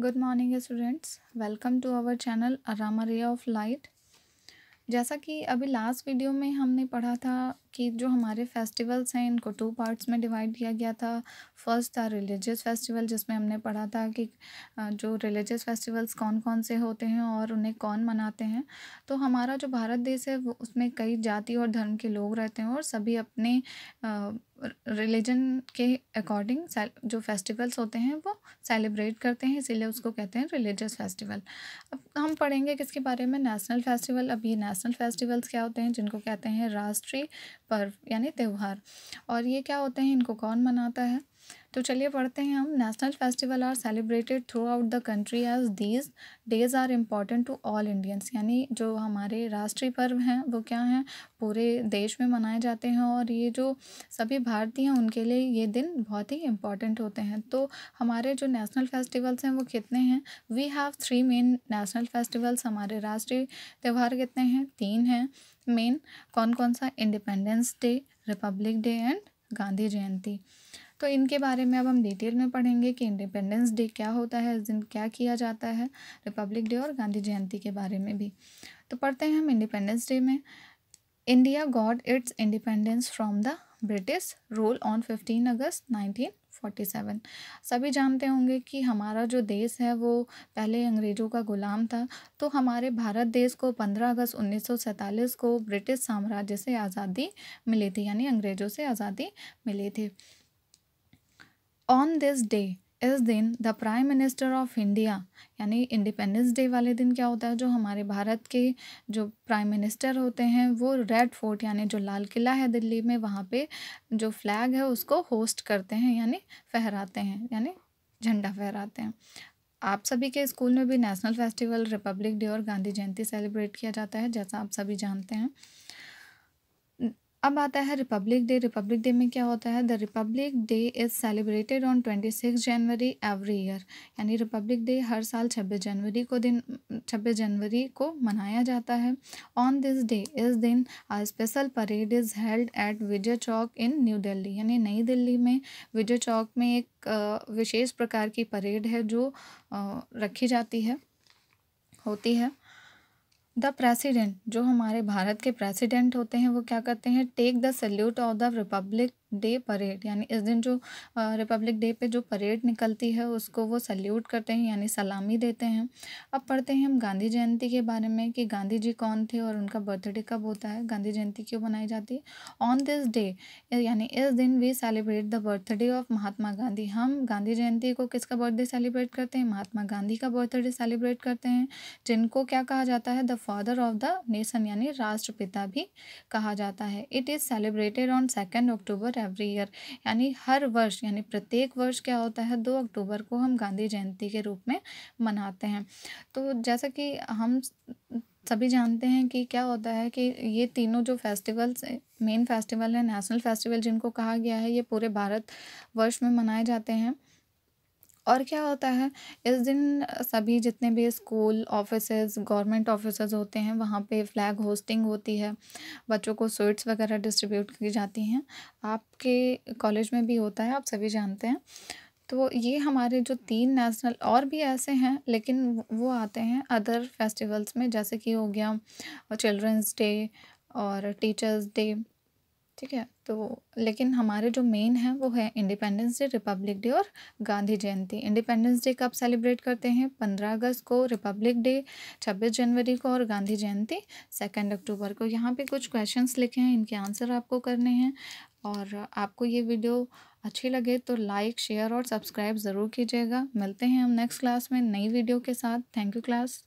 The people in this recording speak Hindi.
good morning students welcome to our channel अरामरिया ऑफ लाइट जैसा कि अभी लास्ट वीडियो में हमने पढ़ा था कि जो हमारे फेस्टिवल्स हैं इनको टू पार्ट्स में डिवाइड किया गया था फर्स्ट था रिलीजियस फेस्टिवल जिसमें हमने पढ़ा था कि जो रिलीजियस फेस्टिवल्स कौन कौन से होते हैं और उन्हें कौन मनाते हैं तो हमारा जो भारत देश है वो उसमें कई जाति और धर्म के लोग रहते हैं और सभी अपने रिलीजन के अकॉर्डिंग जो फेस्टिवल्स होते हैं वो सेलिब्रेट करते हैं इसीलिए उसको कहते हैं रिलीजियस फेस्टिवल अब हम पढ़ेंगे किसके बारे में नेशनल फेस्टिवल अब ये नेशनल फेस्टिवल्स क्या होते हैं जिनको कहते हैं राष्ट्रीय पर्व यानी त्यौहार और ये क्या होते हैं इनको कौन मनाता है तो चलिए पढ़ते हैं हम national festival are celebrated throughout the country as these days are important to all Indians यानी जो हमारे राष्ट्रीय पर्व हैं वो क्या हैं पूरे देश में मनाए जाते हैं और ये जो सभी भारतीय हैं उनके लिए ये दिन बहुत ही इम्पॉर्टेंट होते हैं तो हमारे जो नेशनल फेस्टिवल्स हैं वो कितने हैं we have three main national festivals हमारे राष्ट्रीय त्यौहार कितने हैं तीन हैं मेन कौन कौन सा independence day republic day and Gandhi Jayanti तो इनके बारे में अब हम डिटेल में पढ़ेंगे कि इंडिपेंडेंस डे क्या होता है इस दिन क्या किया जाता है रिपब्लिक डे और गांधी जयंती के बारे में भी तो पढ़ते हैं हम इंडिपेंडेंस डे में India got its independence from the British rule on fifteen August nineteen forty seven सभी जानते होंगे कि हमारा जो देश है वो पहले अंग्रेज़ों का ग़ुलाम था तो हमारे भारत देश को पंद्रह अगस्त उन्नीस सौ सैंतालीस को ब्रिटिश साम्राज्य से आज़ादी मिली थी यानी अंग्रेज़ों से आज़ादी मिली थी ऑन दिस डे इस दिन the prime minister of India यानी इंडिपेंडेंस डे वाले दिन क्या होता है जो हमारे भारत के जो प्राइम मिनिस्टर होते हैं वो रेड फोर्ट यानी जो लाल किला है दिल्ली में वहाँ पे जो फ्लैग है उसको होस्ट करते हैं यानी फहराते हैं यानी झंडा फहराते हैं आप सभी के स्कूल में भी नेशनल फेस्टिवल रिपब्लिक डे और गांधी जयंती सेलिब्रेट किया जाता है जैसा आप सभी जानते हैं अब आता है रिपब्लिक डे रिपब्लिक डे में क्या होता है the republic day is celebrated on twenty six January every year यानी रिपब्लिक डे हर साल छब्बीस जनवरी को दिन छब्बीस जनवरी को मनाया जाता है ऑन दिस डे इस दिन special parade is held at Vijay Chowk in New Delhi यानी नई दिल्ली में विजय चौक में एक विशेष प्रकार की परेड है जो रखी जाती है होती है द प्रेसिडेंट जो हमारे भारत के प्रेसिडेंट होते हैं वो क्या करते हैं take the salute of the republic day parade यानी इस दिन जो रिपब्लिक डे पे जो परेड निकलती है उसको वो सल्यूट करते हैं यानी सलामी देते हैं अब पढ़ते हैं हम गांधी जयंती के बारे में कि गांधी जी कौन थे और उनका बर्थडे कब होता है गांधी जयंती क्यों मनाई जाती है ऑन दिस डे यानी इस दिन we celebrate the birthday of Mahatma Gandhi हम गांधी जयंती को किसका बर्थडे सेलिब्रेट करते हैं महात्मा गांधी का बर्थडे सेलिब्रेट करते हैं जिनको क्या कहा जाता है the father of the nation यानी राष्ट्रपिता भी कहा जाता है it is celebrated on second October October every year यानी हर वर्ष यानी प्रत्येक वर्ष क्या होता है दो अक्टूबर को हम गांधी जयंती के रूप में मनाते हैं तो जैसा कि हम सभी जानते हैं कि क्या होता है कि ये तीनों जो फेस्टिवल्स मेन फेस्टिवल है नेशनल फेस्टिवल जिनको कहा गया है ये पूरे भारत वर्ष में मनाए जाते हैं और क्या होता है इस दिन सभी जितने भी स्कूल ऑफिसेज गवर्नमेंट ऑफिसेज होते हैं वहाँ पे फ्लैग होस्टिंग होती है बच्चों को स्वीट्स वगैरह डिस्ट्रीब्यूट की जाती हैं आपके कॉलेज में भी होता है आप सभी जानते हैं तो ये हमारे जो तीन नेशनल और भी ऐसे हैं लेकिन वो आते हैं अदर फेस्टिवल्स में जैसे कि हो गया चिल्ड्रंस डे और टीचर्स डे ठीक है तो लेकिन हमारे जो मेन हैं वो है इंडिपेंडेंस डे रिपब्लिक डे और गांधी जयंती इंडिपेंडेंस डे कब सेलिब्रेट करते हैं पंद्रह अगस्त को रिपब्लिक डे छब्बीस जनवरी को और गांधी जयंती सेकेंड अक्टूबर को यहाँ पे कुछ क्वेश्चंस लिखे हैं इनके आंसर आपको करने हैं और आपको ये वीडियो अच्छी लगे तो लाइक शेयर और सब्सक्राइब ज़रूर कीजिएगा मिलते हैं हम नेक्स्ट क्लास में नई वीडियो के साथ थैंक यू क्लास